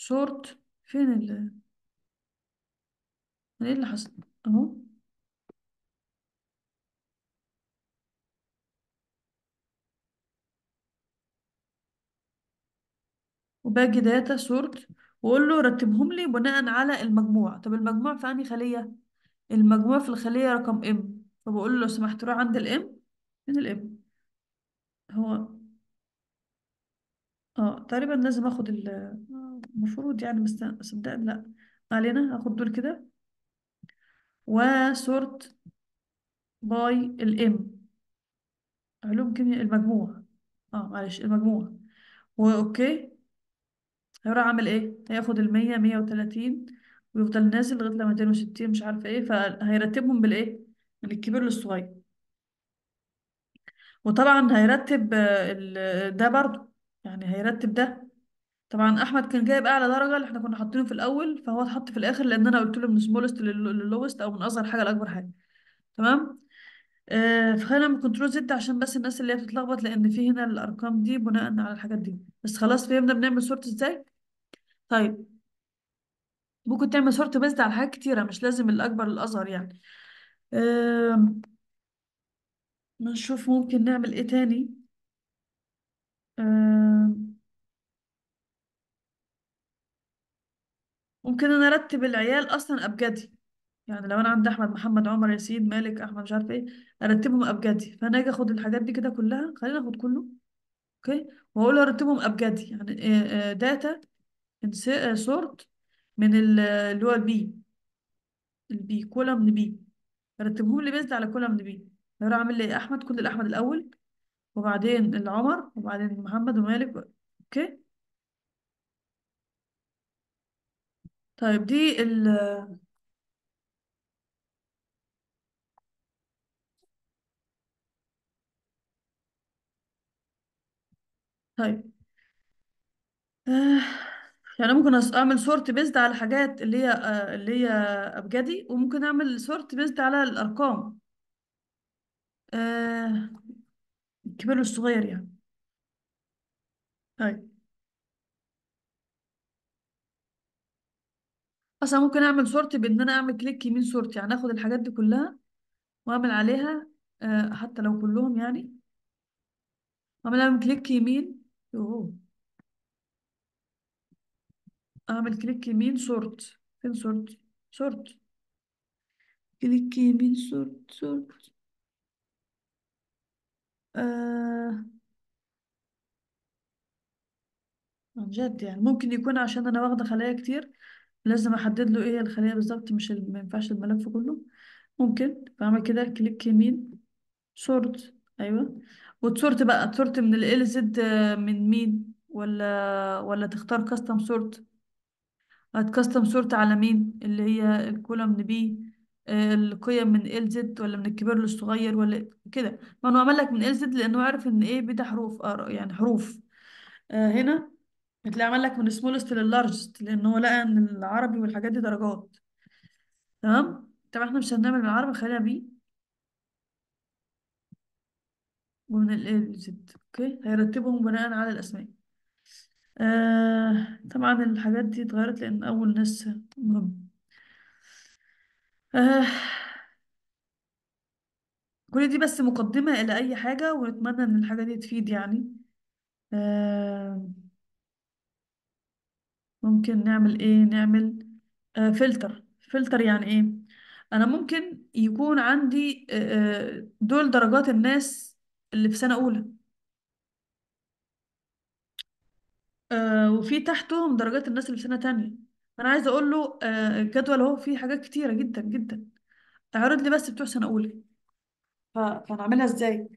سورت فين ال ايه اللي حصل اهو وباجي داتا سورت واقول له رتبهم لي بناء على المجموع طب المجموع في انهي خليه المجموع في الخليه رقم ام فبقول له لو سمحت روح عند الام فين الام هو اه تقريبا لازم اخد المفروض يعني مستن... صدقني لا علينا اخد دول كده وسورت باي الام علوم كيمياء المجموع اه معلش المجموع واوكي هيروح عامل ايه هياخد ال100 130 ويفضل نازل لغاية لما 260 مش عارفة ايه فهيرتبهم بالايه من الكبير للصغير وطبعا هيرتب آه، ده برضو يعني هيرتب ده طبعا احمد كان جايب اعلى درجه اللي احنا كنا حاطينه في الاول فهو اتحط في الاخر لان انا قلت له من سمولست لللوست او من اصغر حاجه لاكبر حاجه تمام آه فخلينا من كنترول زد عشان بس الناس اللي هي بتتلخبط لان في هنا الارقام دي بناء على الحاجات دي بس خلاص فهمنا بنعمل سورت ازاي طيب ممكن تعمل سورت بيزد على حاجات كتيره مش لازم الاكبر للاصغر يعني آه نشوف ممكن نعمل ايه تاني آه ممكن انا ارتب العيال اصلا ابجدي يعني لو انا عندي احمد محمد عمر ياسين مالك احمد مش عارف ايه ارتبهم ابجدي فانا اجي اخد الحاجات دي كده كلها خلينا اخد كله اوكي واقول ارتبهم ابجدي يعني داتا آه، آه، سورت آه، من اللي هو البي البي كولم بي ارتبهم لي بيزد على كولم بي انا اعمل لي احمد كل الاحمد الاول وبعدين العمر وبعدين محمد ومالك اوكي طيب دي ال طيب آه، يعني ممكن اعمل سورت بيزد على الحاجات اللي هي آه، اللي هي ابجدي وممكن اعمل سورت بيزد على الارقام آه، الكبير والصغير يعني طيب اصلا ممكن اعمل صورتي بان انا اعمل كليك يمين صورتي يعني اخد الحاجات دي كلها واعمل عليها آه، حتى لو كلهم يعني اعمل لهم كليك يمين اوه اعمل كليك يمين صورت فين صورت صورت كليك يمين صورت صورت آه. عن جد يعني ممكن يكون عشان انا واخده خلايا كتير لازم احدد له ايه الخلية بالظبط مش ما ينفعش الملف كله ممكن بعمل كده كليك يمين سورت ايوه وتسورت بقى تسورت من ال ال زد من مين ولا ولا تختار كاستم سورت هتكاستم سورت على مين اللي هي الكولوم بي آه، القيم من ال زد ولا من الكبير للصغير ولا كده ما هو عمل لك من ال زد لانه عارف ان ايه بده حروف يعني حروف آه، هنا بتلاقي عمل لك من السمولست لللارجست لان هو لقى ان العربي والحاجات دي درجات تمام طب احنا مش هنعمل بالعربي خلينا بي ومن ال A ل Z اوكي هيرتبهم بناء على الاسماء آه طبعا الحاجات دي اتغيرت لان اول ناس مهم آه كل دي بس مقدمة الى اي حاجة ونتمنى ان الحاجة دي تفيد يعني آه ممكن نعمل ايه نعمل آه فلتر فلتر يعني ايه انا ممكن يكون عندي آه،, آه دول درجات الناس اللي في سنة اولى آه وفي تحتهم درجات الناس اللي في سنة تانية انا عايزة اقول له آه الجدول اهو فيه حاجات كتيرة جدا جدا اعرض لي بس بتوع سنة اولى فهنعملها ازاي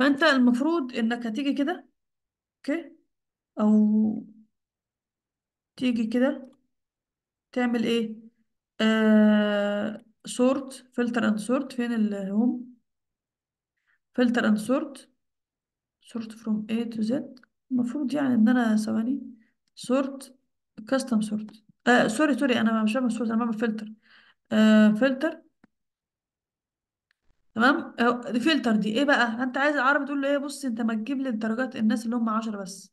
فانت المفروض انك هتيجي كده اوكي او تيجي كده تعمل ايه آه سورت فلتر اند سورت فين الهوم فلتر اند سورت سورت فروم اي تو زد المفروض يعني ان انا ثواني سورت كاستم سورت سوري سوري انا مش بعمل سورت انا بعمل فلتر فلتر آه، تمام دي فلتر دي ايه بقى انت عايز العربي تقول له ايه بص انت ما تجيب لي درجات الناس اللي هم 10 بس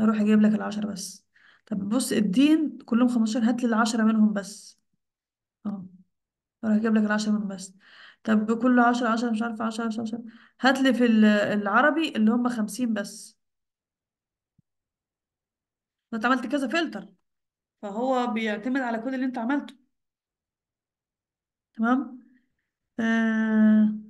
هروح اجيب لك ال 10 بس طب بص الدين كلهم 15 هات لي العشرة منهم بس اه راح اجيب لك العشرة منهم بس طب كل عشرة عشرة مش عارفة عشرة 10 عارفة هات لي في العربي اللي هم 50 بس انت عملت كذا فلتر فهو بيعتمد على كل اللي انت عملته تمام آه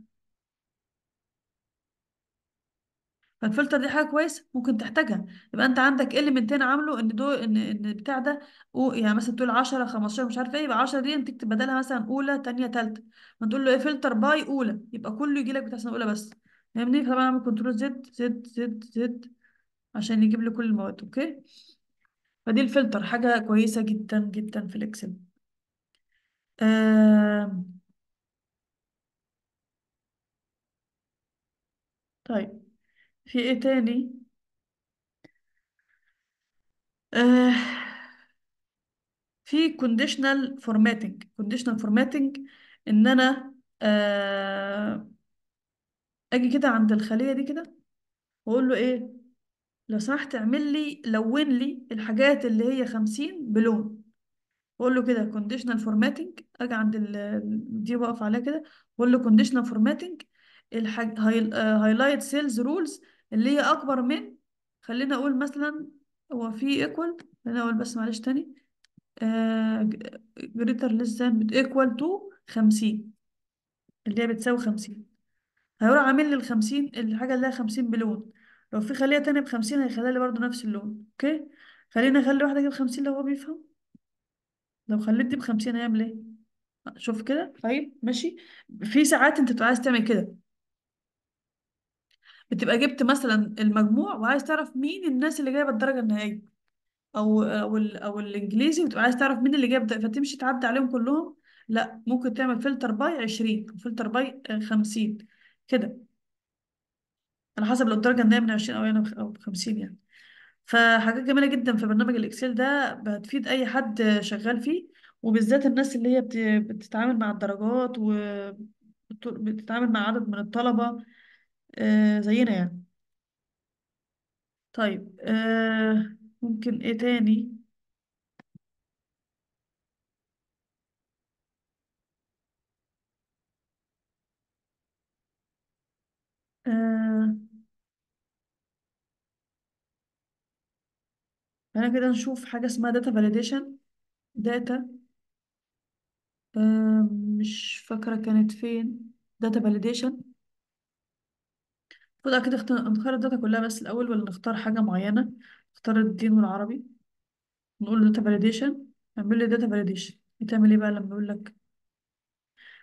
فالفلتر دي حاجه كويسه ممكن تحتاجها يبقى انت عندك المنتين عامله ان دول ان ان البتاع ده او يعني مثلا تقول 10 15 مش عارفه ايه يبقى 10 دي انت تكتب بدلها مثلا اولى ثانيه ثالثه ما تقول له ايه فلتر باي اولى يبقى كله يجي لك بتاع سنه اولى بس فاهمني فطبعا اعمل كنترول زد زد زد زد عشان يجيب لي كل المواد اوكي فدي الفلتر حاجه كويسه جدا جدا في الاكسل طيب في ايه تاني آه في conditional formatting conditional formatting ان انا آه اجي كده عند الخلية دي كده واقول له ايه لو سمحت اعمل لي لون لي الحاجات اللي هي خمسين بلون واقول له كده conditional formatting اجي عند ال- دي واقف عليها كده واقول له conditional formatting الحاج هايلايت سيلز رولز اللي هي أكبر من خلينا أقول مثلا هو في equal خلينا أقول بس معلش تاني ااا آه، greater ليس than equal to 50 اللي هي بتساوي 50 هيروح عامل لي ال 50 الحاجة اللي هي 50 بلون لو في خلية تانية ب 50 هيخليها لي برضه نفس اللون اوكي خلينا اخلي واحدة ب 50 لو هو بيفهم لو خليت دي ب 50 هيعمل ايه شوف كده طيب ماشي في ساعات انت بتبقى عايز تعمل كده بتبقى جبت مثلا المجموع وعايز تعرف مين الناس اللي جايبه الدرجه النهائيه او او ال- او الانجليزي بتبقى عايز تعرف مين اللي جايب فتمشي تعدي عليهم كلهم لا ممكن تعمل فلتر باي 20 فلتر باي 50 كده على حسب لو الدرجه النهائيه من 20 او يعني او 50 يعني فحاجات جميله جدا في برنامج الاكسل ده بتفيد اي حد شغال فيه وبالذات الناس اللي هي بتتعامل مع الدرجات و بتتعامل مع عدد من الطلبة آه، زينا يعني طيب آه ممكن ايه تاني آه انا كده نشوف حاجة اسمها داتا فاليديشن داتا آه مش فاكرة كانت فين داتا فاليديشن المفروض كده نختار الداتا كلها بس الأول ولا نختار حاجة معينة نختار الدين والعربي نقول له فاليديشن اعمل لي داتا فاليديشن بتعمل ايه بقى لما يقول لك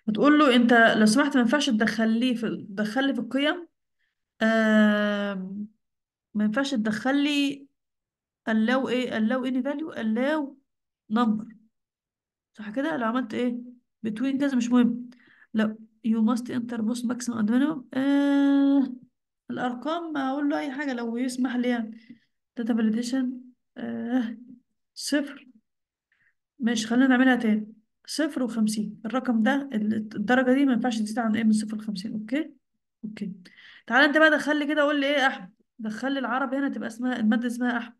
هتقول له انت لو سمحت ما ينفعش تدخليه في تدخلي في القيم ما ينفعش تدخلي allow ايه allow any value allow number صح كده لو عملت ايه between كذا مش مهم لو you must enter both maximum and minimum آه الأرقام أقول له أي حاجة لو يسمح لي يعني داتا فاليديشن آه صفر ماشي خلينا نعملها تاني صفر وخمسين الرقم ده الدرجة دي ما ينفعش تزيد عن ايه من صفر لخمسين اوكي اوكي تعالى انت بقى دخل لي كده قول لي ايه احمد دخل لي العربي هنا تبقى اسمها المادة اسمها احمد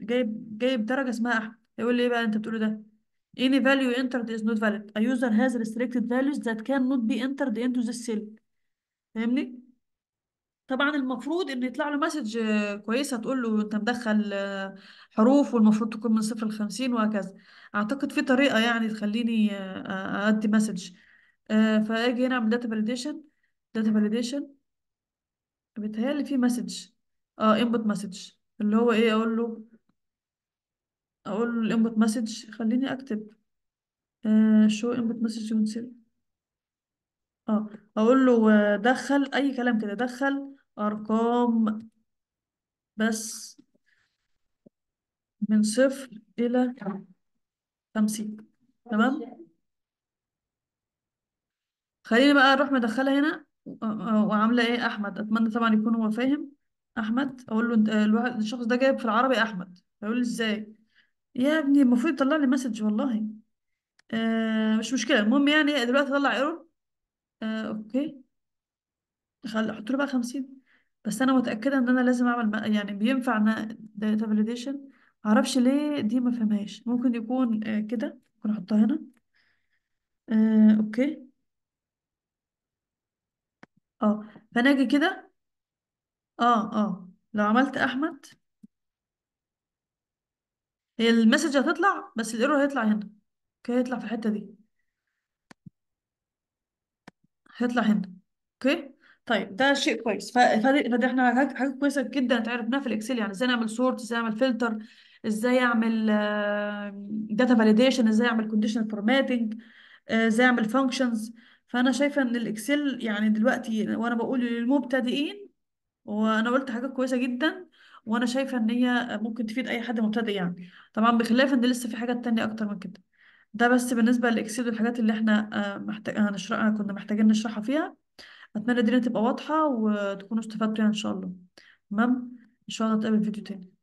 جايب جايب درجة اسمها احمد يقول إيه، لي ايه بقى انت بتقوله ده any value entered is not valid a user has restricted values that cannot be entered into this cell فاهمني طبعا المفروض ان يطلع له مسج كويسه تقول له انت مدخل حروف والمفروض تكون من صفر لخمسين وهكذا اعتقد في طريقه يعني تخليني آه، ادي مسج آه، فاجي هنا اعمل داتا فاليديشن داتا فاليديشن بيتهيألي في مسج اه انبوت مسج اللي هو ايه اقول له اقول له الانبوت مسج خليني اكتب شو انبوت مسج يونسل اه اقول له آه، دخل اي كلام كده دخل أرقام بس من صفر إلى خمسين تمام خليني بقى أروح مدخلها هنا وعاملة إيه أحمد أتمنى طبعا يكون هو فاهم أحمد أقول له الشخص ده جايب في العربي أحمد هيقول لي إزاي يا ابني المفروض يطلع لي مسج والله آه مش مشكلة المهم يعني إيه، دلوقتي طلع ايرور آه اوكي خل احط له بقى 50 بس انا متاكده ان انا لازم اعمل يعني بينفع ان داتا فاليديشن معرفش ليه دي ما فهمهاش ممكن يكون آه، كده ممكن احطها هنا آه، اوكي اه فانا اجي كده اه اه لو عملت احمد هي المسج هتطلع بس الايرور هيطلع هنا اوكي هيطلع في الحته دي هيطلع هنا اوكي طيب ده شيء كويس فده فدي فدي احنا حاجات كويسه جدا اتعرفناها في الاكسل يعني ازاي نعمل سورت ازاي نعمل فلتر ازاي اعمل داتا فاليديشن ازاي اعمل كونديشنال فورماتنج ازاي اعمل فانكشنز آه، فانا شايفه ان الاكسل يعني دلوقتي وانا بقول للمبتدئين وانا قلت حاجات كويسه جدا وانا شايفه ان هي ممكن تفيد اي حد مبتدئ يعني طبعا بخلاف ان لسه في حاجات تانية اكتر من كده ده بس بالنسبه للاكسل والحاجات اللي احنا آه، محتاج هنشرحها كنا محتاجين نشرحها فيها أتمنى الدنيا تبقى واضحة وتكونوا استفدتوا يعني إن شاء الله تمام إن شاء الله نتقابل فيديو تاني